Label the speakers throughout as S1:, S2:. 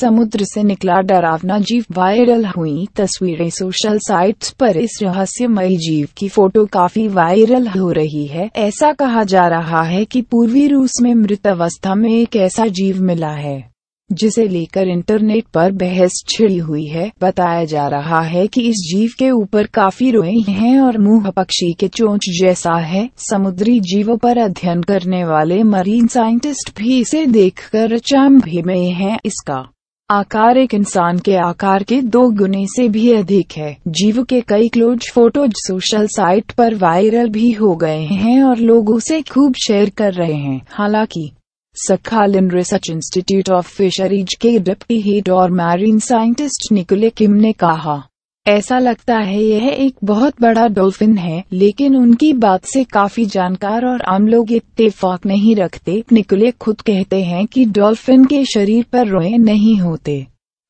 S1: समुद्र से निकला डरावना जीव वायरल हुई तस्वीरें सोशल साइट्स पर इस रहस्यमय जीव की फोटो काफी वायरल हो रही है ऐसा कहा जा रहा है कि पूर्वी रूस में मृत अवस्था में एक ऐसा जीव मिला है जिसे लेकर इंटरनेट पर बहस छिड़ी हुई है बताया जा रहा है कि इस जीव के ऊपर काफी रोए हैं और मुंह पक्षी के चोंच जैसा है समुद्री जीवों पर अध्ययन करने वाले मरीन साइंटिस्ट भी इसे देखकर कर में हैं इसका आकार एक इंसान के आकार के दो गुने से भी अधिक है जीव के कई क्लोज फोटोज सोशल साइट पर वायरल भी हो गए हैं और लोग उसे खूब शेयर कर रहे हैं हालांकि Sakhalin research institute of fisheries के डिप्टी हेड और मैरीन साइंटिस्ट निकोले किम ने कहा ऐसा लगता है यह एक बहुत बड़ा डॉल्फिन है लेकिन उनकी बात से काफी जानकार और आम लोग इतफाक नहीं रखते निकले खुद कहते हैं कि डॉल्फिन के शरीर पर रोए नहीं होते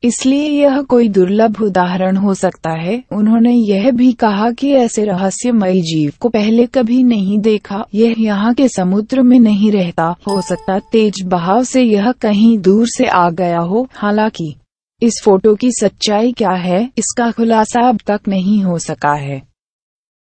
S1: इसलिए यह कोई दुर्लभ उदाहरण हो सकता है उन्होंने यह भी कहा कि ऐसे रहस्यमय जीव को पहले कभी नहीं देखा यह यहाँ के समुद्र में नहीं रहता हो सकता तेज बहाव से यह कहीं दूर से आ गया हो हालांकि इस फोटो की सच्चाई क्या है इसका खुलासा अब तक नहीं हो सका है